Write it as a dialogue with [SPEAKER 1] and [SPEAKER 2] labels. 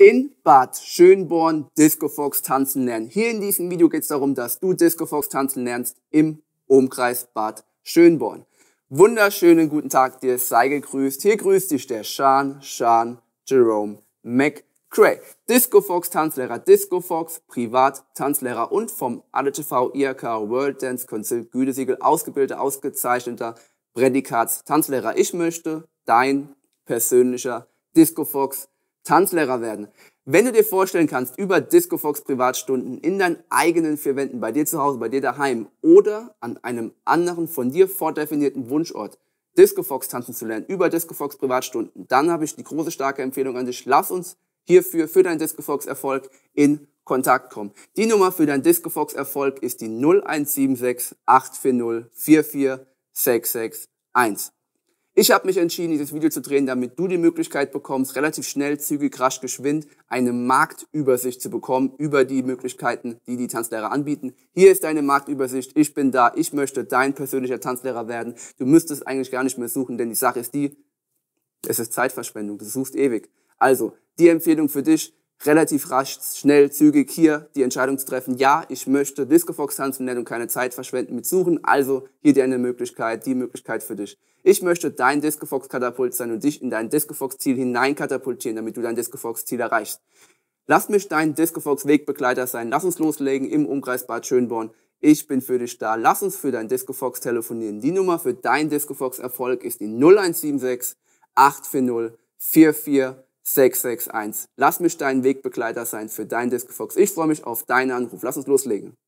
[SPEAKER 1] in Bad Schönborn Disco Fox tanzen lernen. Hier in diesem Video geht es darum, dass du Disco Fox tanzen lernst im Umkreis Bad Schönborn. Wunderschönen guten Tag dir, sei gegrüßt. Hier grüßt dich der Sean, Sean, Jerome, McCray. Disco Fox Tanzlehrer, Disco Fox Privat Tanzlehrer und vom ADTV IRK World Dance Council Gütesiegel ausgebildeter, ausgezeichneter Prädikats Tanzlehrer. Ich möchte dein persönlicher Disco Fox Tanzlehrer werden. Wenn du dir vorstellen kannst, über DiscoFox Privatstunden in deinen eigenen vier Wänden, bei dir zu Hause, bei dir daheim oder an einem anderen von dir vordefinierten Wunschort DiscoFox tanzen zu lernen, über DiscoFox Privatstunden, dann habe ich die große starke Empfehlung an dich. Lass uns hierfür, für deinen DiscoFox-Erfolg in Kontakt kommen. Die Nummer für deinen DiscoFox-Erfolg ist die 0176 840 44661. Ich habe mich entschieden, dieses Video zu drehen, damit du die Möglichkeit bekommst, relativ schnell, zügig, rasch, geschwind eine Marktübersicht zu bekommen über die Möglichkeiten, die die Tanzlehrer anbieten. Hier ist deine Marktübersicht. Ich bin da. Ich möchte dein persönlicher Tanzlehrer werden. Du müsstest eigentlich gar nicht mehr suchen, denn die Sache ist die, es ist Zeitverschwendung. Du suchst ewig. Also, die Empfehlung für dich, relativ rasch, schnell, zügig hier die Entscheidung zu treffen, ja, ich möchte DiscoFox Tanzminett und keine Zeit verschwenden mit Suchen, also hier dir eine Möglichkeit, die Möglichkeit für dich. Ich möchte dein DiscoFox Katapult sein und dich in dein DiscoFox Ziel hineinkatapultieren, damit du dein DiscoFox Ziel erreichst. Lass mich dein DiscoFox Wegbegleiter sein, lass uns loslegen im Umkreis Bad Schönborn. Ich bin für dich da. Lass uns für dein DiscoFox telefonieren. Die Nummer für dein DiscoFox Erfolg ist die 0176 840 44 661. Lass mich dein Wegbegleiter sein für dein Discofox. Ich freue mich auf deinen Anruf. Lass uns loslegen.